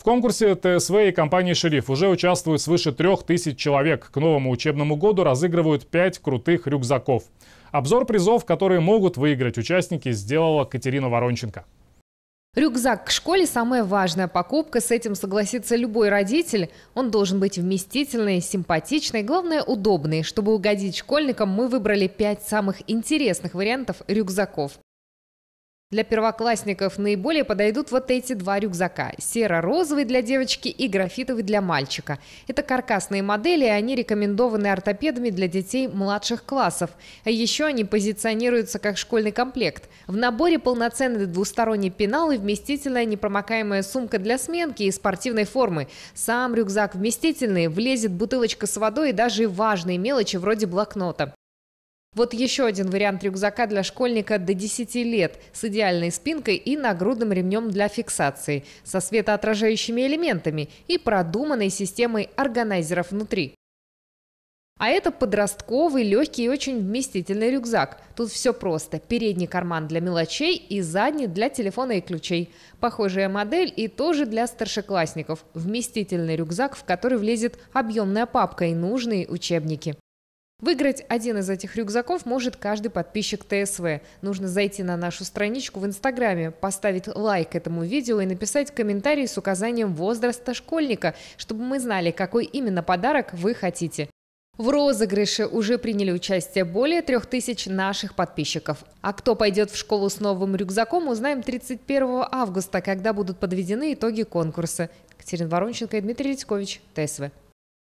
В конкурсе ТСВ и компании «Шериф» уже участвуют свыше трех тысяч человек. К новому учебному году разыгрывают пять крутых рюкзаков. Обзор призов, которые могут выиграть участники, сделала Катерина Воронченко. Рюкзак к школе – самая важная покупка, с этим согласится любой родитель. Он должен быть вместительный, симпатичный, главное – удобный. Чтобы угодить школьникам, мы выбрали пять самых интересных вариантов рюкзаков. Для первоклассников наиболее подойдут вот эти два рюкзака. Серо-розовый для девочки и графитовый для мальчика. Это каркасные модели, и они рекомендованы ортопедами для детей младших классов. А еще они позиционируются как школьный комплект. В наборе полноценный двусторонний пенал и вместительная непромокаемая сумка для сменки и спортивной формы. Сам рюкзак вместительный, влезет бутылочка с водой и даже важные мелочи вроде блокнота. Вот еще один вариант рюкзака для школьника до 10 лет с идеальной спинкой и нагрудным ремнем для фиксации, со светоотражающими элементами и продуманной системой органайзеров внутри. А это подростковый, легкий и очень вместительный рюкзак. Тут все просто. Передний карман для мелочей и задний для телефона и ключей. Похожая модель и тоже для старшеклассников. Вместительный рюкзак, в который влезет объемная папка и нужные учебники. Выиграть один из этих рюкзаков может каждый подписчик ТСВ. Нужно зайти на нашу страничку в Инстаграме, поставить лайк этому видео и написать комментарий с указанием возраста школьника, чтобы мы знали, какой именно подарок вы хотите. В розыгрыше уже приняли участие более 3000 наших подписчиков. А кто пойдет в школу с новым рюкзаком, узнаем 31 августа, когда будут подведены итоги конкурса. Катерина Воронченко и Дмитрий Редькович, ТСВ.